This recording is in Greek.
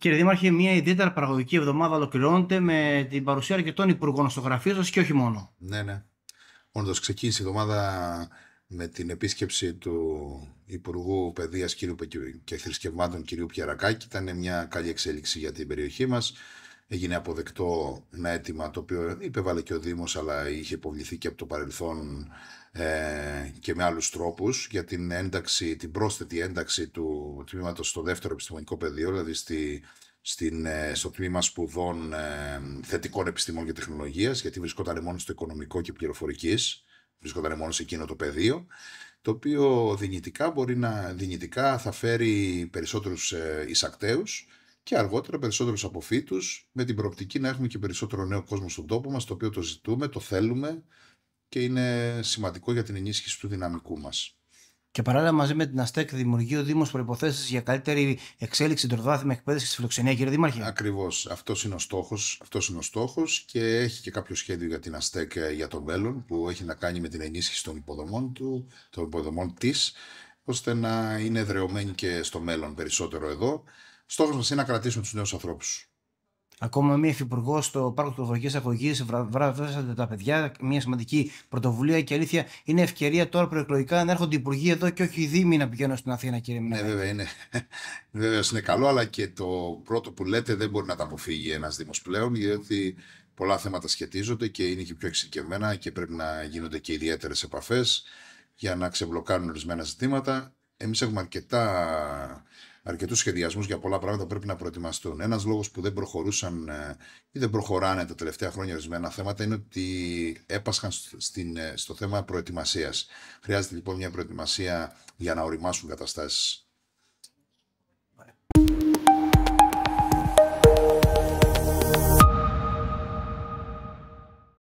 Κύριε Δήμαρχε, μια ιδιαίτερα παραγωγική εβδομάδα ολοκληρώνεται με την παρουσία αρκετών υπουργών στο γραφείο σας και όχι μόνο. Ναι, ναι. Όντως, ξεκίνησε η εβδομάδα με την επίσκεψη του Υπουργού Παιδείας και Θρησκευμάτων κ. Πιαρακάκη. Ήταν μια καλή εξέλιξη για την περιοχή μας έγινε αποδεκτό ένα αίτημα το οποίο υπέβαλε και ο Δήμος αλλά είχε υποβληθεί και από το παρελθόν ε, και με άλλους τρόπους για την ένταξη, την πρόσθετη ένταξη του τμήματος στο δεύτερο επιστημονικό πεδίο, δηλαδή στη, στην, ε, στο τμήμα σπουδών ε, θετικών επιστήμων και τεχνολογίας γιατί βρισκόταν μόνο στο οικονομικό και πληροφορικής, βρισκόταν μόνο σε εκείνο το πεδίο το οποίο δυνητικά, μπορεί να, δυνητικά θα φέρει περισσότερους ε, εισακταίους και αργότερα περισσότερους αποφύτους, με την προοπτική να έχουμε και περισσότερο νέο κόσμο στον τόπο μας, το οποίο το ζητούμε, το θέλουμε και είναι σημαντικό για την ενίσχυση του δυναμικού μας. Και παράλληλα, μαζί με την ΑΣΤΕΚ, δημιουργεί ο Δήμος προποθέσει για καλύτερη εξέλιξη, των δάθμων εκπαίδευση και φιλοξενία, κύριε Δήμαρχε. Ακριβώς. Αυτός είναι ο στόχος. Αυτός είναι ο στόχος και έχει και κάποιο σχέδιο για την ΑΣΤΕΚ ε, για το μέλλον, που έχει να κάνει με την ενίσχυση των υποδομών του, των υποδομών της, ώστε να είναι δρεωμένη και στο μέλλον περισσότερο εδώ. Στόχος μας είναι να κρατήσουμε τους νέους ανθρώπους. Ακόμα μία υφυπουργό στο Πάρκο Τεχνολογική Αγωγή βραβεύσατε τα παιδιά. Μια υφυπουργο στο παρκο του τεχνολογικη αγωγη βράβευσε πρωτοβουλία και αλήθεια είναι ευκαιρία τώρα προεκλογικά να έρχονται οι υπουργοί εδώ και όχι οι Δήμοι να πηγαίνουν στην Αθήνα, κύριε Μινέα. Ναι, βέβαια είναι. Βέβαια είναι καλό, αλλά και το πρώτο που λέτε δεν μπορεί να τα αποφύγει ένας Δήμος πλέον, γιατί πολλά θέματα σχετίζονται και είναι και πιο εξειδικευμένα και πρέπει να γίνονται και ιδιαίτερες επαφές για να ξεμπλοκάρουν ορισμένα ζητήματα. Εμείς έχουμε αρκετά αρκετούς σχεδιασμούς για πολλά πράγματα πρέπει να προετοιμαστούν. Ένας λόγος που δεν προχωρούσαν ε, ή δεν προχωράνε τα τελευταία χρόνια ορισμένα θέματα είναι ότι έπασχαν στην, ε, στο θέμα προετοιμασίας. Χρειάζεται λοιπόν μια προετοιμασία για να οριμάσουν καταστάσεις.